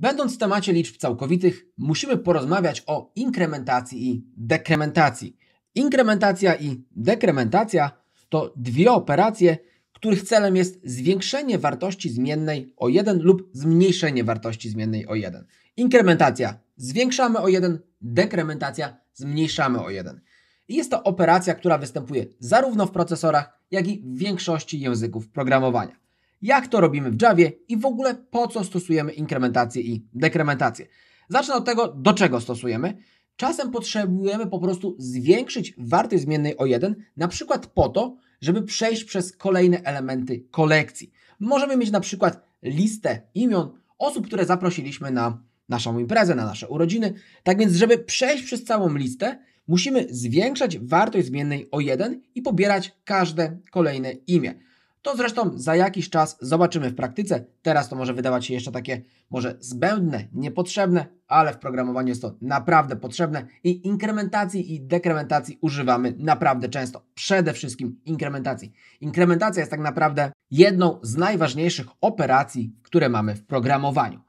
Będąc w temacie liczb całkowitych, musimy porozmawiać o inkrementacji i dekrementacji. Inkrementacja i dekrementacja to dwie operacje, których celem jest zwiększenie wartości zmiennej o 1 lub zmniejszenie wartości zmiennej o 1. Inkrementacja zwiększamy o 1, dekrementacja zmniejszamy o 1. I jest to operacja, która występuje zarówno w procesorach, jak i w większości języków programowania jak to robimy w Javie i w ogóle po co stosujemy inkrementację i dekrementację. Zacznę od tego, do czego stosujemy. Czasem potrzebujemy po prostu zwiększyć wartość zmiennej o 1, na przykład po to, żeby przejść przez kolejne elementy kolekcji. Możemy mieć na przykład listę imion osób, które zaprosiliśmy na naszą imprezę, na nasze urodziny. Tak więc, żeby przejść przez całą listę, musimy zwiększać wartość zmiennej o 1 i pobierać każde kolejne imię. To zresztą za jakiś czas zobaczymy w praktyce. Teraz to może wydawać się jeszcze takie może zbędne, niepotrzebne, ale w programowaniu jest to naprawdę potrzebne i inkrementacji i dekrementacji używamy naprawdę często. Przede wszystkim inkrementacji. Inkrementacja jest tak naprawdę jedną z najważniejszych operacji, które mamy w programowaniu.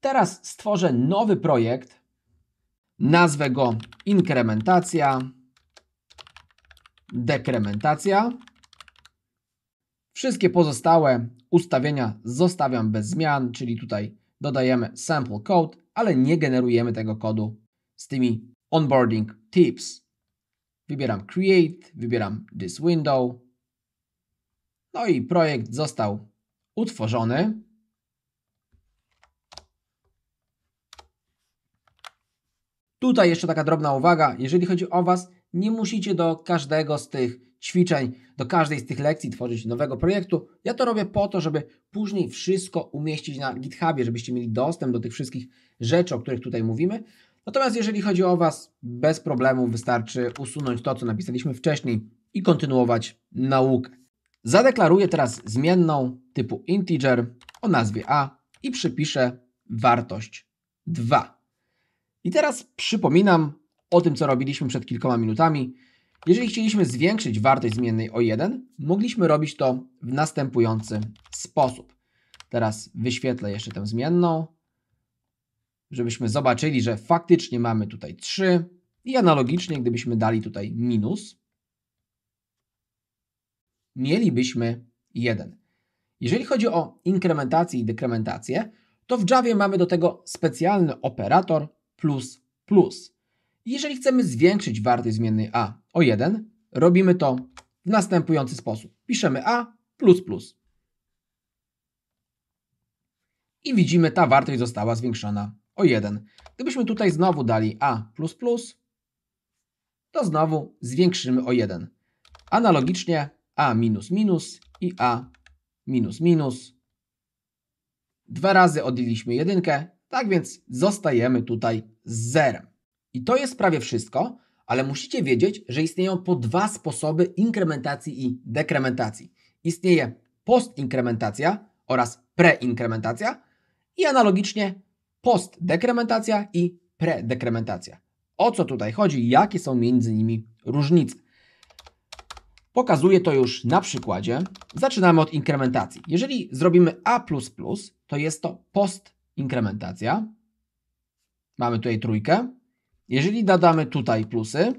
Teraz stworzę nowy projekt. Nazwę go inkrementacja, dekrementacja. Wszystkie pozostałe ustawienia zostawiam bez zmian, czyli tutaj dodajemy sample code, ale nie generujemy tego kodu z tymi onboarding tips. Wybieram create, wybieram this window. No i projekt został utworzony. Tutaj jeszcze taka drobna uwaga, jeżeli chodzi o Was, nie musicie do każdego z tych ćwiczeń, do każdej z tych lekcji tworzyć nowego projektu. Ja to robię po to, żeby później wszystko umieścić na GitHubie, żebyście mieli dostęp do tych wszystkich rzeczy, o których tutaj mówimy. Natomiast jeżeli chodzi o Was, bez problemu wystarczy usunąć to, co napisaliśmy wcześniej i kontynuować naukę. Zadeklaruję teraz zmienną typu integer o nazwie a i przypiszę wartość 2. I teraz przypominam, o tym, co robiliśmy przed kilkoma minutami. Jeżeli chcieliśmy zwiększyć wartość zmiennej o 1, mogliśmy robić to w następujący sposób. Teraz wyświetlę jeszcze tę zmienną, żebyśmy zobaczyli, że faktycznie mamy tutaj 3 i analogicznie, gdybyśmy dali tutaj minus, mielibyśmy 1. Jeżeli chodzi o inkrementację i dekrementację, to w Javie mamy do tego specjalny operator plus plus. Jeżeli chcemy zwiększyć wartość zmiennej a o 1, robimy to w następujący sposób. Piszemy a plus plus. I widzimy, ta wartość została zwiększona o 1. Gdybyśmy tutaj znowu dali a plus plus, to znowu zwiększymy o 1. Analogicznie a minus minus i a minus minus. Dwa razy odjęliśmy jedynkę, tak więc zostajemy tutaj z zerem. I to jest prawie wszystko, ale musicie wiedzieć, że istnieją po dwa sposoby inkrementacji i dekrementacji. Istnieje postinkrementacja oraz preinkrementacja i analogicznie postdekrementacja i predekrementacja. O co tutaj chodzi i jakie są między nimi różnice? Pokazuję to już na przykładzie. Zaczynamy od inkrementacji. Jeżeli zrobimy A++, to jest to postinkrementacja. Mamy tutaj trójkę. Jeżeli dodamy tutaj plusy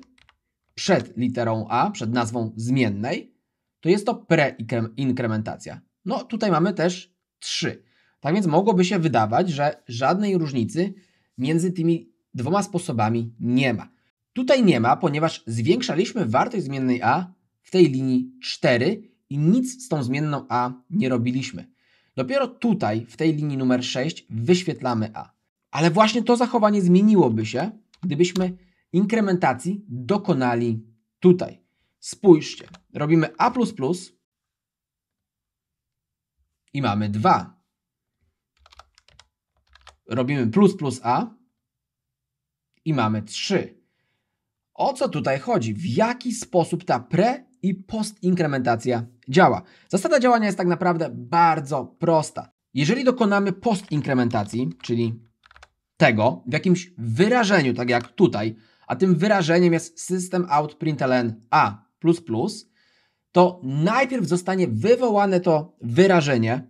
przed literą A, przed nazwą zmiennej, to jest to pre-inkrementacja. No tutaj mamy też 3. Tak więc mogłoby się wydawać, że żadnej różnicy między tymi dwoma sposobami nie ma. Tutaj nie ma, ponieważ zwiększaliśmy wartość zmiennej A w tej linii 4 i nic z tą zmienną A nie robiliśmy. Dopiero tutaj, w tej linii numer 6, wyświetlamy A. Ale właśnie to zachowanie zmieniłoby się, gdybyśmy inkrementacji dokonali tutaj. Spójrzcie, robimy A i mamy 2. Robimy plus plus A i mamy 3. O co tutaj chodzi? W jaki sposób ta pre i postinkrementacja działa? Zasada działania jest tak naprawdę bardzo prosta. Jeżeli dokonamy postinkrementacji, czyli tego w jakimś wyrażeniu, tak jak tutaj, a tym wyrażeniem jest system out a, to najpierw zostanie wywołane to wyrażenie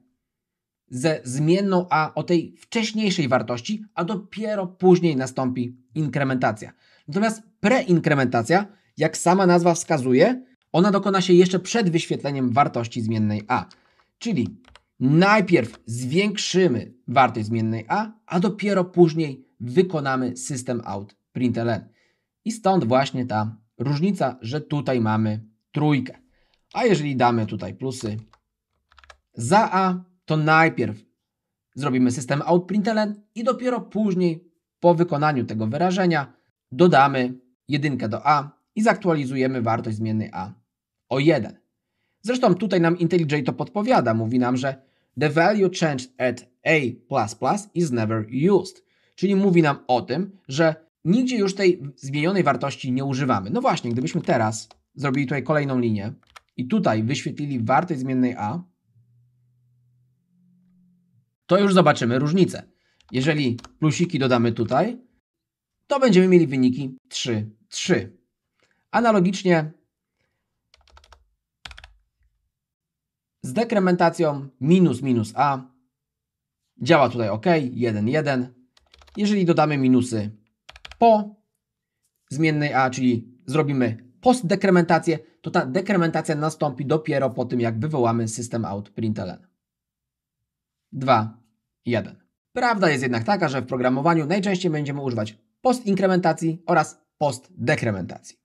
ze zmienną a o tej wcześniejszej wartości, a dopiero później nastąpi inkrementacja. Natomiast preinkrementacja, jak sama nazwa wskazuje, ona dokona się jeszcze przed wyświetleniem wartości zmiennej a. Czyli Najpierw zwiększymy wartość zmiennej a, a dopiero później wykonamy system out println. I stąd właśnie ta różnica, że tutaj mamy trójkę. A jeżeli damy tutaj plusy za a, to najpierw zrobimy system out println i dopiero później po wykonaniu tego wyrażenia dodamy jedynkę do a i zaktualizujemy wartość zmiennej a o 1. Zresztą tutaj nam IntelliJ to podpowiada, mówi nam, że the value changed at A++ is never used. Czyli mówi nam o tym, że nigdzie już tej zmienionej wartości nie używamy. No właśnie, gdybyśmy teraz zrobili tutaj kolejną linię i tutaj wyświetlili wartość zmiennej A, to już zobaczymy różnicę. Jeżeli plusiki dodamy tutaj, to będziemy mieli wyniki 3, 3. Analogicznie Z dekrementacją minus minus a działa tutaj ok, 1, 1. Jeżeli dodamy minusy po zmiennej a, czyli zrobimy postdekrementację, to ta dekrementacja nastąpi dopiero po tym, jak wywołamy system out println. 2, 1. Prawda jest jednak taka, że w programowaniu najczęściej będziemy używać postinkrementacji oraz postdekrementacji.